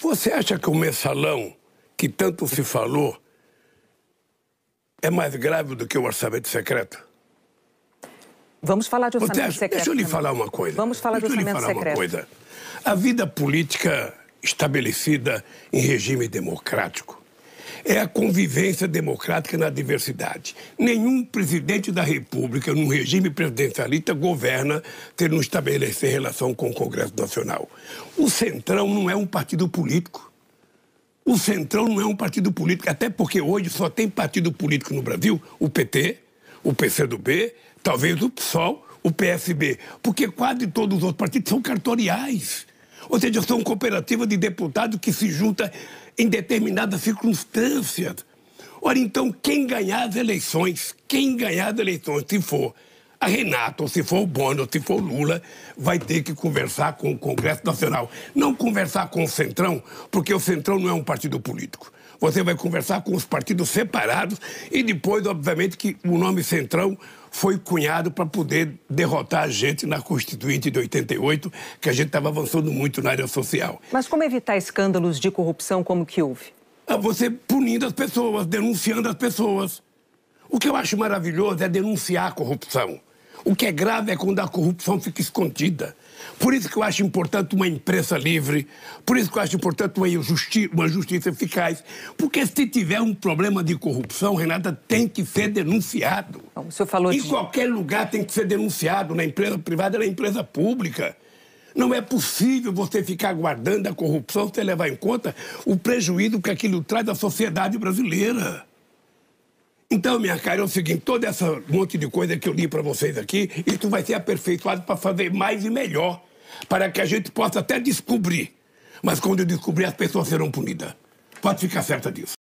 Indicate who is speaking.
Speaker 1: Você acha que o mensalão, que tanto se falou, é mais grave do que o orçamento secreto? Vamos falar de orçamento acha, secreto. Deixa eu lhe falar uma coisa. Vamos falar deixa de orçamento secreto. Deixa eu lhe falar secreto. uma coisa. A vida política estabelecida em regime democrático é a convivência democrática na diversidade. Nenhum presidente da República, num regime presidencialista, governa se não estabelecer relação com o Congresso Nacional. O Centrão não é um partido político. O Centrão não é um partido político, até porque hoje só tem partido político no Brasil o PT, o PCdoB, talvez o PSOL, o PSB, porque quase todos os outros partidos são cartoriais. Ou seja, são cooperativas de deputados que se juntam em determinadas circunstâncias. Ora, então, quem ganhar as eleições, quem ganhar as eleições, se for a Renata, ou se for o Bono, ou se for o Lula, vai ter que conversar com o Congresso Nacional. Não conversar com o Centrão, porque o Centrão não é um partido político. Você vai conversar com os partidos separados e depois, obviamente, que o nome Centrão foi cunhado para poder derrotar a gente na Constituinte de 88, que a gente estava avançando muito na área social. Mas como evitar escândalos de corrupção como que houve? Ah, você punindo as pessoas, denunciando as pessoas. O que eu acho maravilhoso é denunciar a corrupção. O que é grave é quando a corrupção fica escondida. Por isso que eu acho importante uma imprensa livre, por isso que eu acho importante uma, justi uma justiça eficaz, porque se tiver um problema de corrupção, Renata, tem que ser denunciado. o senhor falou em de... qualquer lugar tem que ser denunciado, na empresa privada, na empresa pública. Não é possível você ficar guardando a corrupção sem levar em conta o prejuízo que aquilo traz à sociedade brasileira. Então, minha cara, é o seguinte, todo esse monte de coisa que eu li para vocês aqui, isso vai ser aperfeiçoado para fazer mais e melhor, para que a gente possa até descobrir. Mas quando eu descobrir, as pessoas serão punidas. Pode ficar certa disso.